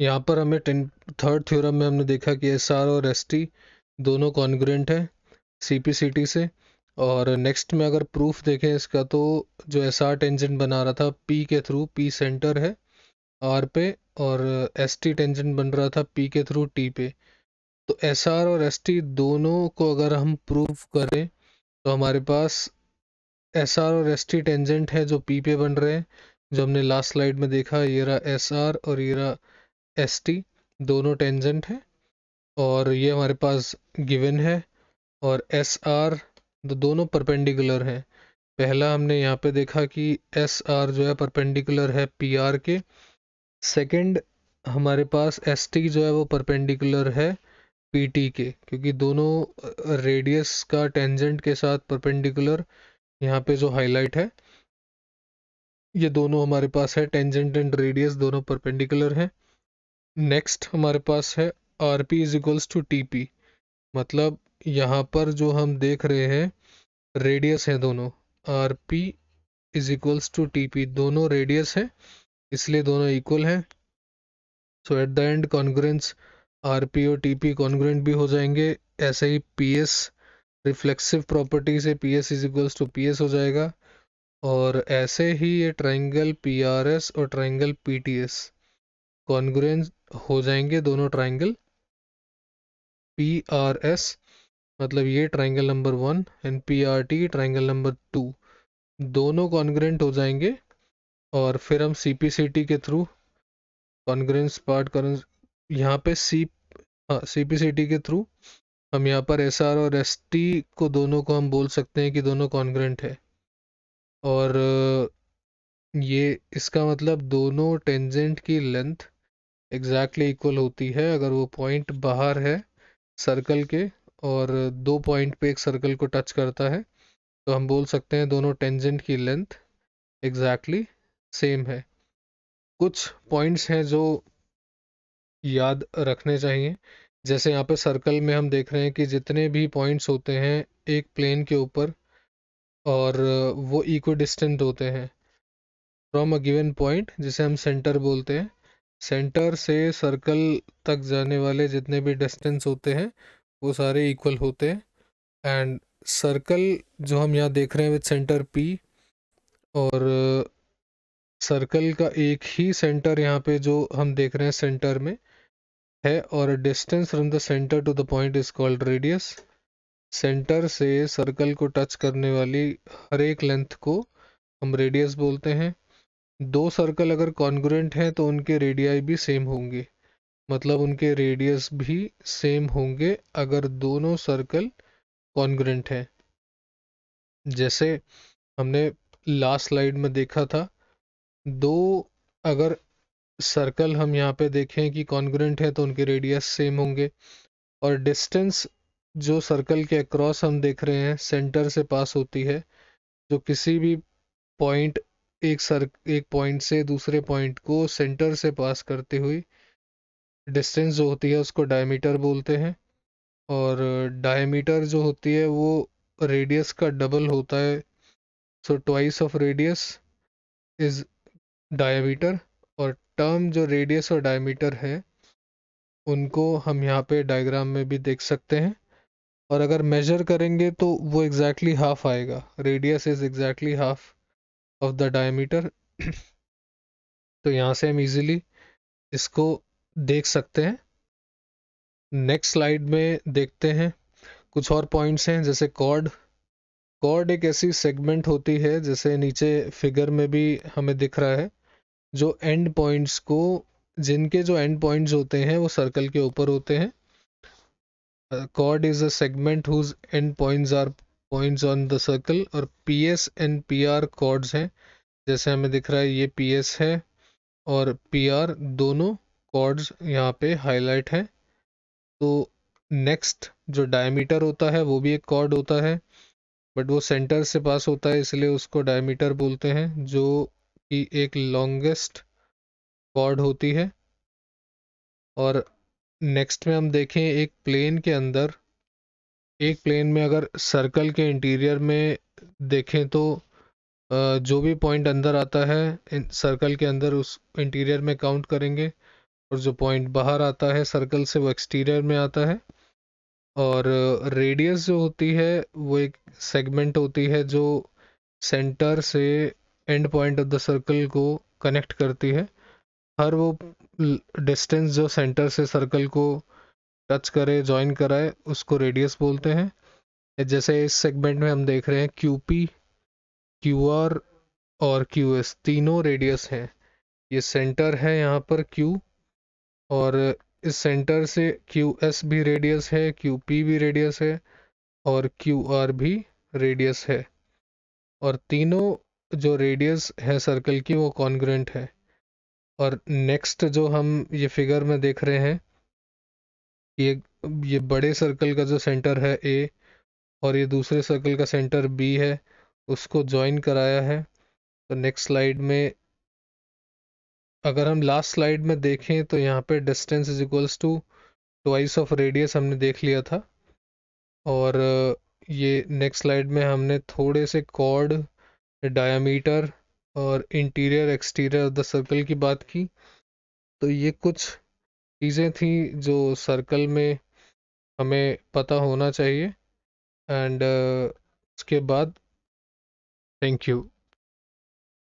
यहाँ पर हमें टें थर्ड थ्योरम में हमने देखा कि एस और एस दोनों कॉन्ग्रेंट हैं सी से और नेक्स्ट में अगर प्रूफ देखें इसका तो जो एस आर टेंजेंट बना रहा था पी के थ्रू पी सेंटर है आर पे और एस टी टेंजेंट बन रहा था पी के थ्रू टी पे तो एस आर और एस टी दोनों को अगर हम प्रूफ करें तो हमारे पास एस आर और एस टी टेंजेंट है जो पी पे बन रहे हैं जो हमने लास्ट स्लाइड में देखा ये रहा एस आर और ये रहा एस टी दोनों टेंजेंट हैं और ये हमारे पास गिवन है और एस आर तो दोनों परपेंडिकुलर हैं पहला हमने यहाँ पे देखा कि एस आर जो है परपेंडिकुलर है पी आर के सेकंड हमारे पास एस टी जो है वो परपेंडिकुलर है पी टी के क्योंकि दोनों रेडियस का टेंजेंट के साथ परपेंडिकुलर यहाँ पे जो हाईलाइट है ये दोनों हमारे पास है टेंजेंट एंड रेडियस दोनों परपेंडिकुलर हैं नेक्स्ट हमारे पास है R P is equals to T P मतलब यहाँ पर जो हम देख रहे हैं रेडियस है दोनों R P is equals to T P दोनों रेडियस है इसलिए दोनों इक्वल हैं so at the end congruence R P और टी पी कॉन्ग्रेंट भी हो जाएंगे ऐसे ही पी एस रिफ्लेक्सिव प्रॉपर्टी से P S is equals to P S हो जाएगा और ऐसे ही ये ट्राइंगल पी आर एस और triangle P T S congruence हो जाएंगे दोनों ट्राइंगल पी आर एस मतलब ये triangle number one and P R T triangle number two दोनों कॉन्ग्रेंट हो जाएंगे और फिर हम सी पी सी टी के थ्रू कॉन्ग्रेंस पार्ट कर यहाँ पे सी हाँ सी पी सी टी के थ्रू हम यहाँ पर एस आर और एस टी को दोनों को हम बोल सकते हैं कि दोनों कॉन्ग्रेंट है और ये इसका मतलब दोनों टेंजेंट की लेंथ एग्जैक्टली इक्वल होती है अगर वो पॉइंट बाहर है सर्कल के और दो पॉइंट पे एक सर्कल को टच करता है तो हम बोल सकते हैं दोनों टेंजेंट की लेंथ एग्जैक्टली सेम है कुछ पॉइंट्स हैं जो याद रखने चाहिए जैसे यहाँ पे सर्कल में हम देख रहे हैं कि जितने भी पॉइंट्स होते हैं एक प्लेन के ऊपर और वो इक्वी डिस्टेंट होते हैं फ्रॉम अ गिवन पॉइंट जिसे हम सेंटर बोलते हैं सेंटर से सर्कल तक जाने वाले जितने भी डिस्टेंस होते हैं वो सारे इक्वल होते हैं एंड सर्कल जो हम यहाँ देख रहे हैं विद सेंटर पी और सर्कल uh, का एक ही सेंटर यहाँ पे जो हम देख रहे हैं सेंटर में है और distance from the centre to the point is called radius centre से सर्कल को टच करने वाली हर एक लेंथ को हम रेडियस बोलते हैं दो सर्कल अगर कॉन्ग्रेंट हैं तो उनके रेडियाई भी सेम होंगे मतलब उनके रेडियस भी सेम होंगे अगर दोनों सर्कल कॉन्ग्रेंट हैं जैसे हमने लास्ट स्लाइड में देखा था दो अगर सर्कल हम यहाँ पे देखें कि कॉन्ग्रेंट है तो उनके रेडियस सेम होंगे और डिस्टेंस जो सर्कल के अक्रॉस हम देख रहे हैं सेंटर से पास होती है जो किसी भी पॉइंट एक सर एक पॉइंट से दूसरे पॉइंट को सेंटर से पास करती हुई डिस्टेंस जो होती है उसको डायमीटर बोलते हैं और डायमीटर जो होती है वो रेडियस का डबल होता है so twice of radius is diameter और टर्म जो रेडियस और डायमीटर है उनको हम यहाँ पे डायग्राम में भी देख सकते हैं और अगर मेजर करेंगे तो वो एग्जैक्टली exactly हाफ आएगा radius is exactly half of the diameter तो यहाँ से हम इजीली इसको देख सकते हैं नेक्स्ट स्लाइड में देखते हैं कुछ और पॉइंट्स हैं जैसे कॉर्ड कॉर्ड एक ऐसी सेगमेंट होती है जैसे नीचे फिगर में भी हमें दिख रहा है जो एंड पॉइंट्स को जिनके जो एंड पॉइंट्स होते हैं वो सर्कल के ऊपर होते हैं chord is a segment whose end points are points on the circle और P S and P R chords हैं जैसे हमें दिख रहा है ये पी एस है और पी आर दोनों कॉर्ड्स यहाँ पे हाईलाइट हैं तो नेक्स्ट जो डायमीटर होता है वो भी एक कॉर्ड होता है बट वो सेंटर से पास होता है इसलिए उसको डायमीटर बोलते हैं जो कि एक लॉन्गेस्ट कॉर्ड होती है और नेक्स्ट में हम देखें एक प्लेन के अंदर एक प्लेन में अगर सर्कल के इंटीरियर में देखें तो जो भी पॉइंट अंदर आता है सर्कल के अंदर उस इंटीरियर में काउंट करेंगे और जो पॉइंट बाहर आता है सर्कल से वो एक्सटीरियर में आता है और रेडियस जो होती है वो एक सेगमेंट होती है जो सेंटर से end point of the circle को कनेक्ट करती है हर वो डिस्टेंस जो सेंटर से सर्कल को टच करे ज्वाइन कराए उसको रेडियस बोलते हैं जैसे इस सेगमेंट में हम देख रहे हैं क्यू पी क्यू आर और क्यू एस तीनों रेडियस हैं ये सेंटर है यहाँ पर क्यू और इस सेंटर से क्यू एस भी रेडियस है क्यू पी भी रेडियस है और क्यू आर भी रेडियस है और तीनों जो रेडियस है सर्कल की वो कॉन्ग्रेंट है और नेक्स्ट जो हम ये फिगर में देख रहे हैं ये ये बड़े सर्कल का जो सेंटर है ए और ये दूसरे सर्कल का सेंटर बी है उसको ज्वाइन कराया है तो नेक्स्ट स्लाइड में अगर हम लास्ट स्लाइड में देखें तो यहाँ पे distance is equals to twice of radius हमने देख लिया था और ये नेक्स्ट स्लाइड में हमने थोड़े से कॉर्ड डायामीटर और interior exterior of the circle की बात की तो ये कुछ चीज़ें थी जो सर्कल में हमें पता होना चाहिए एंड uh, उसके बाद थैंक यू